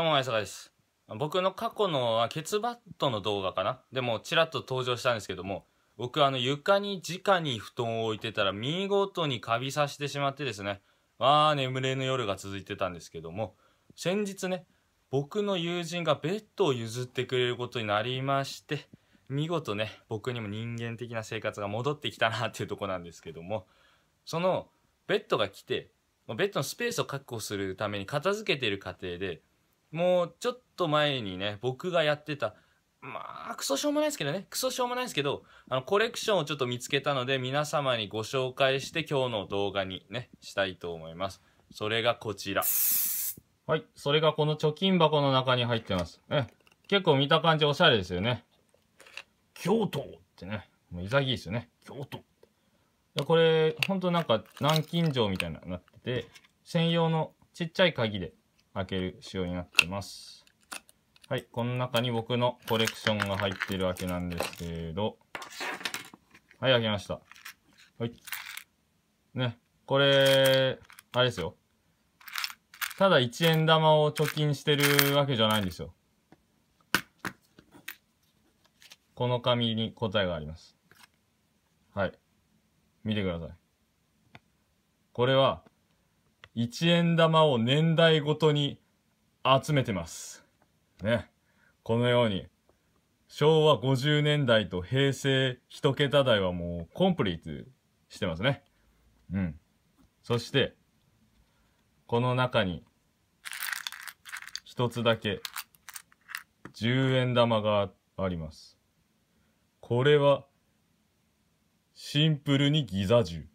どうも、安坂です。僕の過去のケツバットの動画かなでも、ちらっと登場したんですけども、僕、あの、床に直に布団を置いてたら、見事にカビさしてしまってですね、わあ、眠れぬ夜が続いてたんですけども、先日ね、僕の友人がベッドを譲ってくれることになりまして、見事ね、僕にも人間的な生活が戻ってきたなっていうとこなんですけども、その、ベッドが来て、ベッドのスペースを確保するために片付けている過程で、もうちょっと前にね、僕がやってた、まあ、クソしょうもないですけどね、クソしょうもないですけど、あの、コレクションをちょっと見つけたので、皆様にご紹介して今日の動画にね、したいと思います。それがこちら。はい、それがこの貯金箱の中に入ってます。ね、結構見た感じおしゃれですよね。京都ってね、もう潔いですよね。京都。これ、ほんとなんか、南京錠みたいななってて、専用のちっちゃい鍵で開ける仕様になってます。はい、この中に僕のコレクションが入ってるわけなんですけど。はい、開けました。はい。ね、これ、あれですよ。ただ1円玉を貯金してるわけじゃないんですよ。この紙に答えがあります。はい。見てください。これは、1円玉を年代ごとに集めてます。ね。このように、昭和50年代と平成1桁台はもうコンプリートしてますね。うん。そして、この中に、一つだけ、10円玉があります。これは、シンプルにギザ銃。